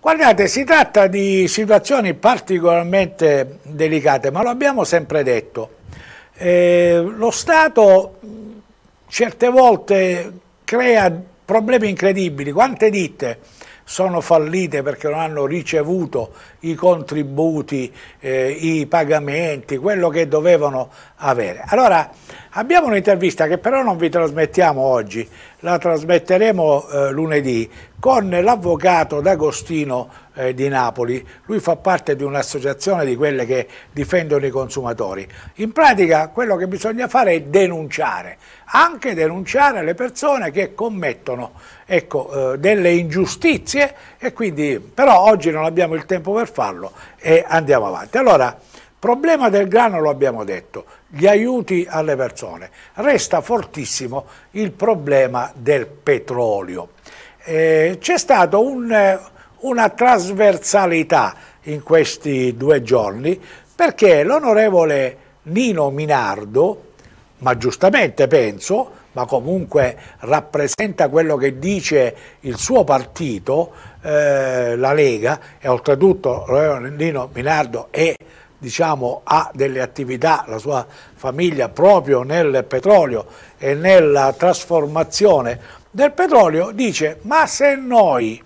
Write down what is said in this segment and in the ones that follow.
Guardate, si tratta di situazioni particolarmente delicate, ma lo abbiamo sempre detto. Eh, lo Stato certe volte crea problemi incredibili. Quante ditte sono fallite perché non hanno ricevuto i contributi, eh, i pagamenti, quello che dovevano avere? Allora, Abbiamo un'intervista che però non vi trasmettiamo oggi, la trasmetteremo eh, lunedì con l'avvocato D'Agostino eh, di Napoli. Lui fa parte di un'associazione di quelle che difendono i consumatori. In pratica quello che bisogna fare è denunciare, anche denunciare le persone che commettono ecco, eh, delle ingiustizie e quindi però oggi non abbiamo il tempo per farlo e andiamo avanti. Allora, Problema del grano lo abbiamo detto, gli aiuti alle persone. Resta fortissimo il problema del petrolio. Eh, C'è stata un, eh, una trasversalità in questi due giorni perché l'onorevole Nino Minardo, ma giustamente penso, ma comunque rappresenta quello che dice il suo partito, eh, la Lega, e oltretutto Nino Minardo è diciamo, ha delle attività, la sua famiglia, proprio nel petrolio e nella trasformazione del petrolio, dice ma se noi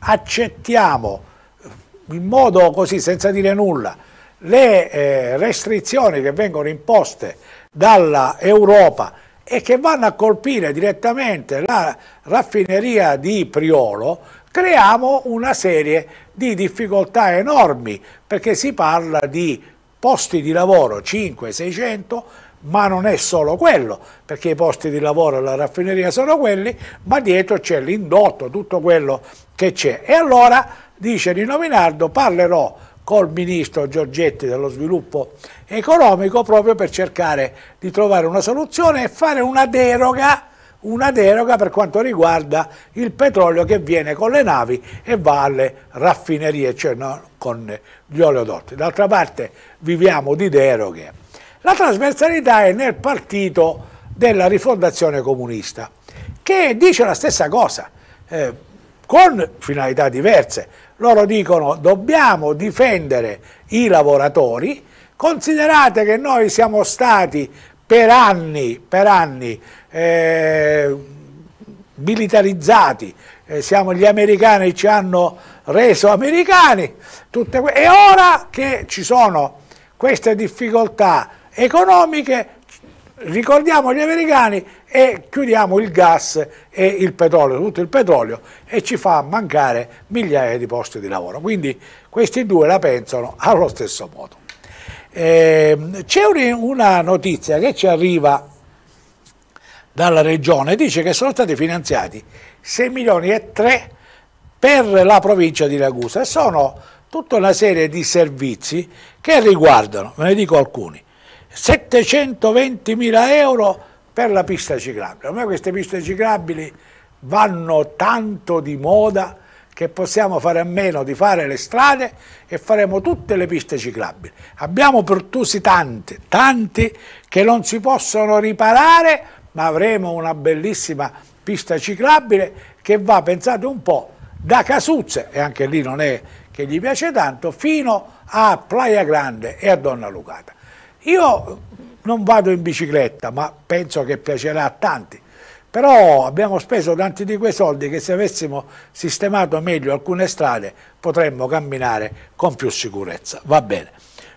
accettiamo eh, in modo così, senza dire nulla, le eh, restrizioni che vengono imposte dall'Europa e che vanno a colpire direttamente la raffineria di Priolo, creiamo una serie di difficoltà enormi perché si parla di posti di lavoro 5-600 ma non è solo quello, perché i posti di lavoro alla raffineria sono quelli, ma dietro c'è l'indotto, tutto quello che c'è. E allora, dice Nino Minardo, parlerò col ministro Giorgetti dello sviluppo economico proprio per cercare di trovare una soluzione e fare una deroga una deroga per quanto riguarda il petrolio che viene con le navi e va alle raffinerie, cioè no, con gli oleodotti. D'altra parte viviamo di deroghe. La trasversalità è nel partito della rifondazione comunista, che dice la stessa cosa, eh, con finalità diverse. Loro dicono dobbiamo difendere i lavoratori, considerate che noi siamo stati per anni, per anni eh, militarizzati, eh, siamo gli americani, ci hanno reso americani, tutte e ora che ci sono queste difficoltà economiche, ricordiamo gli americani e chiudiamo il gas e il petrolio, tutto il petrolio e ci fa mancare migliaia di posti di lavoro. Quindi questi due la pensano allo stesso modo. Eh, c'è una notizia che ci arriva dalla regione, dice che sono stati finanziati 6 milioni e 3 per la provincia di Ragusa e sono tutta una serie di servizi che riguardano, ve ne dico alcuni, 720 mila euro per la pista ciclabile. A me queste piste ciclabili vanno tanto di moda che possiamo fare a meno di fare le strade e faremo tutte le piste ciclabili. Abbiamo pertusi tanti, tanti che non si possono riparare, ma avremo una bellissima pista ciclabile che va, pensate un po', da Casuzze, e anche lì non è che gli piace tanto, fino a Playa Grande e a Donna Lucata. Io non vado in bicicletta, ma penso che piacerà a tanti. Però abbiamo speso tanti di quei soldi che se avessimo sistemato meglio alcune strade potremmo camminare con più sicurezza. Va bene.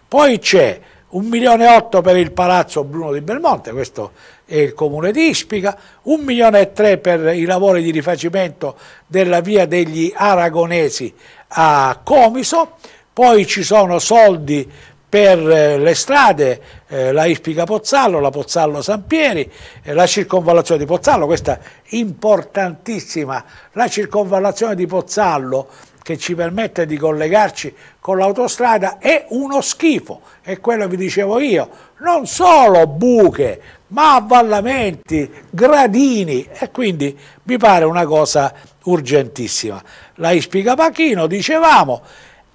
Poi c'è 1 milione e 8 per il palazzo Bruno di Belmonte, questo è il comune di Ispica, 1 milione e 3 per i lavori di rifacimento della via degli Aragonesi a Comiso, poi ci sono soldi per eh, le strade, eh, la Ispica Pozzallo, la Pozzallo Sampieri, eh, la circonvallazione di Pozzallo, questa importantissima, la circonvallazione di Pozzallo che ci permette di collegarci con l'autostrada è uno schifo, è quello che vi dicevo io, non solo buche, ma avvallamenti, gradini e quindi mi pare una cosa urgentissima. La Ispica Pachino, dicevamo,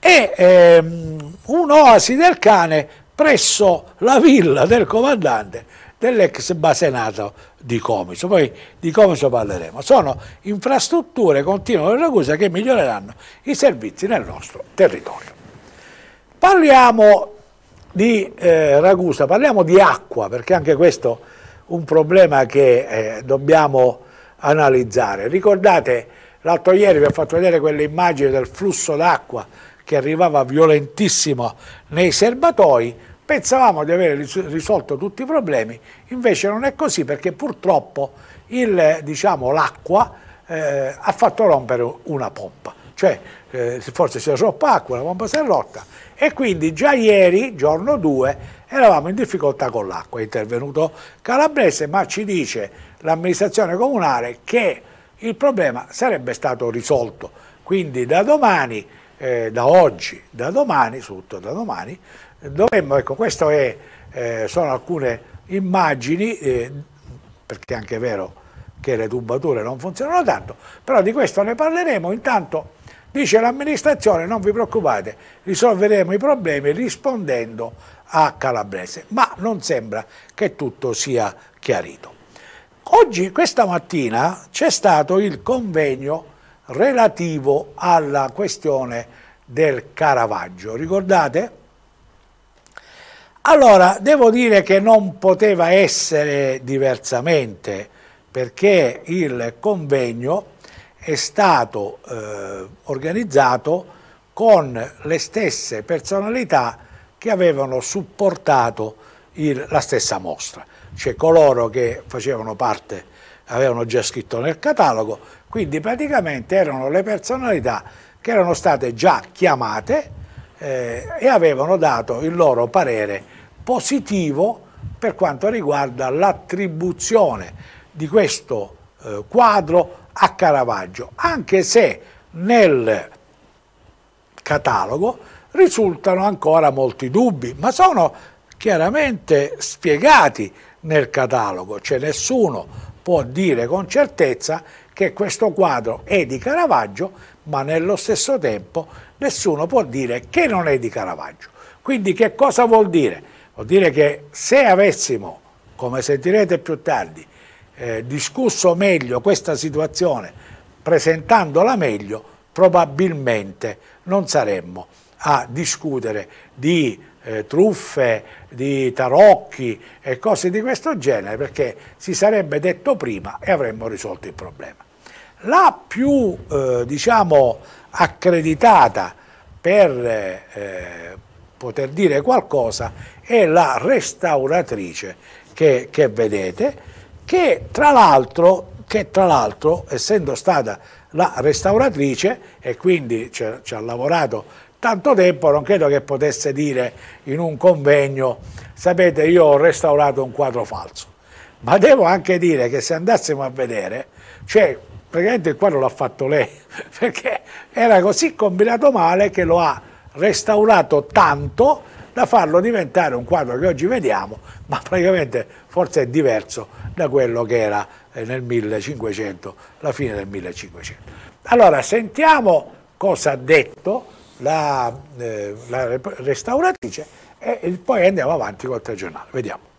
e ehm, un'oasi del cane presso la villa del comandante dell'ex basenato di Comiso. Poi di Comiso parleremo. Sono infrastrutture continue della Ragusa che miglioreranno i servizi nel nostro territorio. Parliamo di eh, Ragusa, parliamo di acqua, perché anche questo è un problema che eh, dobbiamo analizzare. Ricordate, l'altro ieri vi ho fatto vedere quelle immagini del flusso d'acqua che arrivava violentissimo nei serbatoi, pensavamo di aver risolto tutti i problemi, invece non è così perché purtroppo diciamo, l'acqua diciamo, eh, ha fatto rompere una pompa, cioè eh, forse c'era troppa acqua, la pompa si è rotta e quindi già ieri, giorno 2, eravamo in difficoltà con l'acqua, è intervenuto Calabrese ma ci dice l'amministrazione comunale che il problema sarebbe stato risolto, quindi da domani eh, da oggi, da domani, soprattutto da domani, dovremmo, ecco, queste eh, sono alcune immagini, eh, perché è anche vero che le tubature non funzionano tanto, però di questo ne parleremo, intanto dice l'amministrazione non vi preoccupate, risolveremo i problemi rispondendo a Calabrese, ma non sembra che tutto sia chiarito. Oggi, questa mattina, c'è stato il convegno relativo alla questione del Caravaggio, ricordate? Allora, devo dire che non poteva essere diversamente, perché il convegno è stato eh, organizzato con le stesse personalità che avevano supportato il, la stessa mostra, cioè coloro che facevano parte, avevano già scritto nel catalogo, quindi praticamente erano le personalità che erano state già chiamate eh, e avevano dato il loro parere positivo per quanto riguarda l'attribuzione di questo eh, quadro a Caravaggio, anche se nel catalogo risultano ancora molti dubbi, ma sono chiaramente spiegati nel catalogo, cioè nessuno può dire con certezza che questo quadro è di Caravaggio, ma nello stesso tempo nessuno può dire che non è di Caravaggio. Quindi che cosa vuol dire? Vuol dire che se avessimo, come sentirete più tardi, eh, discusso meglio questa situazione, presentandola meglio, probabilmente non saremmo a discutere di eh, truffe, di tarocchi e cose di questo genere, perché si sarebbe detto prima e avremmo risolto il problema. La più eh, diciamo, accreditata per eh, poter dire qualcosa è la restauratrice che, che vedete, che tra l'altro che tra l'altro, essendo stata la restauratrice e quindi ci ha, ci ha, lavorato tanto tempo, non credo che potesse dire in un convegno, sapete io ho restaurato un quadro falso, ma devo anche dire che se andassimo a vedere, cioè praticamente il quadro l'ha fatto lei, perché era così combinato male che lo ha restaurato tanto da farlo diventare un quadro che oggi vediamo, ma praticamente forse è diverso da quello che era eh, nel 1500, la fine del 1500. Allora, sentiamo cosa ha detto la, eh, la restauratrice e poi andiamo avanti col telegiornale. Vediamo.